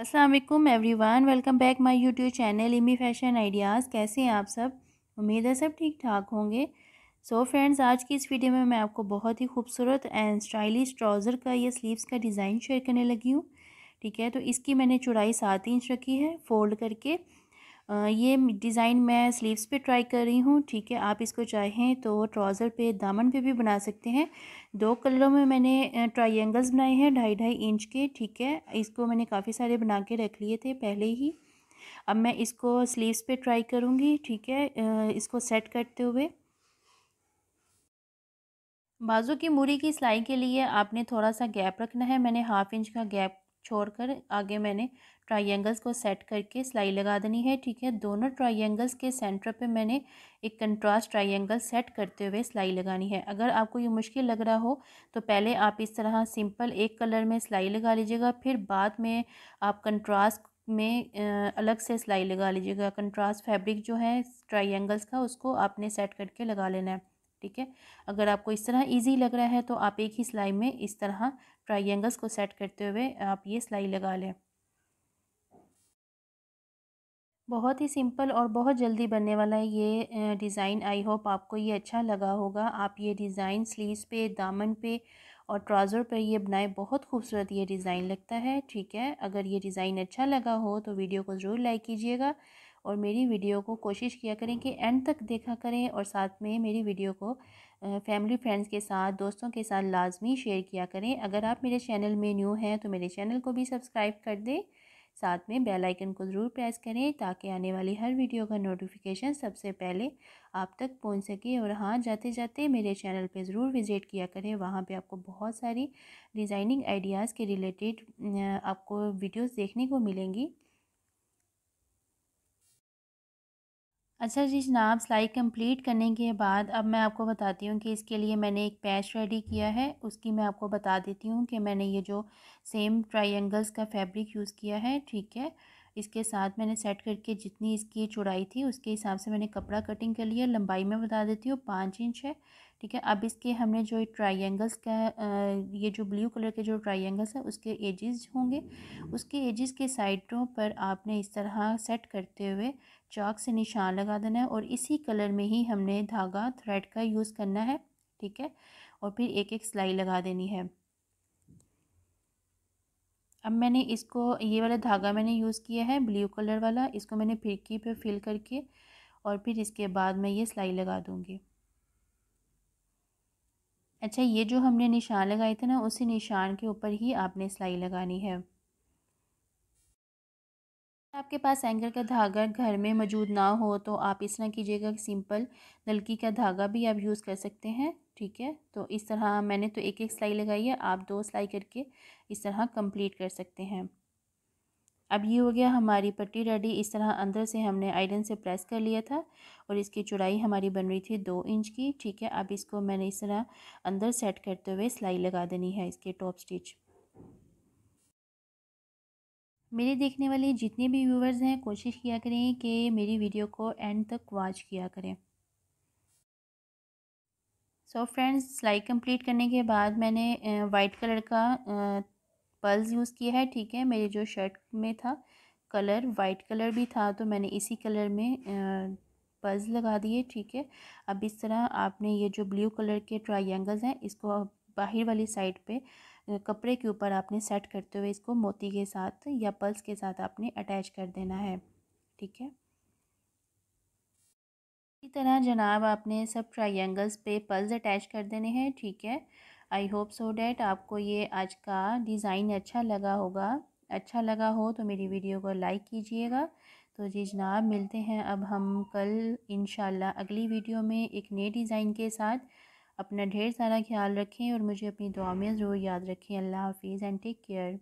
Aslam everyone welcome back my YouTube channel Imi fashion ideas कैसे हैं आप सब उम्मीद है सब ठीक ठाक होंगे सो so फ्रेंड्स आज की इस वीडियो में मैं आपको बहुत ही खूबसूरत एंड स्टाइलिश ट्राउज़र का या स्लीव्स का डिज़ाइन शेयर करने लगी हूँ ठीक है तो इसकी मैंने चौड़ाई सात इंच रखी है फोल्ड करके ये डिज़ाइन मैं स्लीव्स पे ट्राई कर रही हूँ ठीक है आप इसको चाहें तो ट्राउज़र पे दामन पे भी बना सकते हैं दो कलरों में मैंने ट्राइंगल्स बनाए हैं ढाई ढाई इंच के ठीक है इसको मैंने काफ़ी सारे बना के रख लिए थे पहले ही अब मैं इसको स्लीव्स पे ट्राई करूँगी ठीक है इसको सेट करते हुए बाजू की मूरी की सिलाई के लिए आपने थोड़ा सा गैप रखना है मैंने हाफ इंच का गैप छोड़कर आगे मैंने ट्राइंगल्स को सेट करके सिलाई लगा देनी है ठीक है दोनों ट्राइंगल्स के सेंटर पे मैंने एक कंट्रास्ट ट्राइंगल सेट करते हुए सिलाई लगानी है अगर आपको ये मुश्किल लग रहा हो तो पहले आप इस तरह सिंपल एक कलर में सिलाई लगा लीजिएगा फिर बाद में आप कंट्रास्ट में अलग से सिलाई लगा लीजिएगा कंट्रास्ट फैब्रिक जो है ट्राइंगल्स का उसको आपने सेट करके लगा लेना है ठीक है अगर आपको इस तरह इजी लग रहा है तो आप एक ही सिलाई में इस तरह ट्राइंगल्स को सेट करते हुए आप ये सिलाई लगा लें बहुत ही सिंपल और बहुत जल्दी बनने वाला है ये डिज़ाइन आई होप आपको ये अच्छा लगा होगा आप ये डिज़ाइन स्लीव्स पे दामन पे और ट्राउज़र पर ये बनाए बहुत खूबसूरत ये डिज़ाइन लगता है ठीक है अगर ये डिज़ाइन अच्छा लगा हो तो वीडियो को ज़रूर लाइक कीजिएगा और मेरी वीडियो को कोशिश किया करें कि एंड तक देखा करें और साथ में मेरी वीडियो को फैमिली फ्रेंड्स के साथ दोस्तों के साथ लाजमी शेयर किया करें अगर आप मेरे चैनल में न्यू हैं तो मेरे चैनल को भी सब्सक्राइब कर दें साथ में बेल आइकन को ज़रूर प्रेस करें ताकि आने वाली हर वीडियो का नोटिफिकेशन सबसे पहले आप तक पहुंच सके और हाँ जाते जाते मेरे चैनल पे ज़रूर विज़िट किया करें वहाँ पे आपको बहुत सारी डिज़ाइनिंग आइडियाज़ के रिलेटेड आपको वीडियोस देखने को मिलेंगी अच्छा जी जनाब सिलाई कंप्लीट करने के बाद अब मैं आपको बताती हूँ कि इसके लिए मैंने एक पैच रेडी किया है उसकी मैं आपको बता देती हूँ कि मैंने ये जो सेम ट्रायंगल्स का फैब्रिक यूज़ किया है ठीक है इसके साथ मैंने सेट करके जितनी इसकी चौड़ाई थी उसके हिसाब से मैंने कपड़ा कटिंग कर लिया लंबाई में बता देती हूँ पाँच इंच है ठीक है अब इसके हमने जो ट्राइंगल्स का ये जो ब्लू कलर के जो ट्राइंगल्स है उसके एजेस होंगे उसके एजेस के साइडों पर आपने इस तरह सेट करते हुए चाक से निशान लगा देना है और इसी कलर में ही हमने धागा थ्रेड का यूज़ करना है ठीक है और फिर एक एक सिलाई लगा देनी है अब मैंने इसको ये वाला धागा मैंने यूज़ किया है ब्लू कलर वाला इसको मैंने फिरकी पे फिल करके और फिर इसके बाद मैं ये सिलाई लगा दूँगी अच्छा ये जो हमने निशान लगाए थे ना उसी निशान के ऊपर ही आपने सिलाई लगानी है आपके पास एंगल का धागा घर में मौजूद ना हो तो आप इस तरह कीजिएगा कि सिंपल नलकी का धागा भी आप यूज़ कर सकते हैं ठीक है तो इस तरह मैंने तो एक एक सिलाई लगाई है आप दो सिलाई करके इस तरह कंप्लीट कर सकते हैं अब ये हो गया हमारी पट्टी रेडी इस तरह अंदर से हमने आयरन से प्रेस कर लिया था और इसकी चौड़ाई हमारी बन रही थी दो इंच की ठीक है अब इसको मैंने इस तरह अंदर सेट करते हुए सिलाई लगा देनी है इसके टॉप स्टिच मेरे देखने वाले जितने भी व्यूवर्स हैं कोशिश किया करें कि मेरी वीडियो को एंड तक वॉच किया करें सो फ्रेंड्स सिलाई कंप्लीट करने के बाद मैंने वाइट कलर का पल्स यूज़ किया है ठीक है मेरे जो शर्ट में था कलर वाइट कलर भी था तो मैंने इसी कलर में पल्स लगा दिए ठीक है अब इस तरह आपने ये जो ब्लू कलर के ट्राइंगल्स हैं इसको बाहर वाली साइड पे कपड़े के ऊपर आपने सेट करते हुए इसको मोती के साथ या पल्स के साथ आपने अटैच कर देना है ठीक है इसी तरह जनाब आपने सब ट्रायंगल्स पे पल्स अटैच कर देने हैं ठीक है आई होप सो डैट आपको ये आज का डिज़ाइन अच्छा लगा होगा अच्छा लगा हो तो मेरी वीडियो को लाइक कीजिएगा तो जी जनाब मिलते हैं अब हम कल इन अगली वीडियो में एक नए डिज़ाइन के साथ अपना ढेर सारा ख्याल रखें और मुझे अपनी दुआ में ज़रूर याद रखें अल्लाह हाफिज़ एंड टेक केयर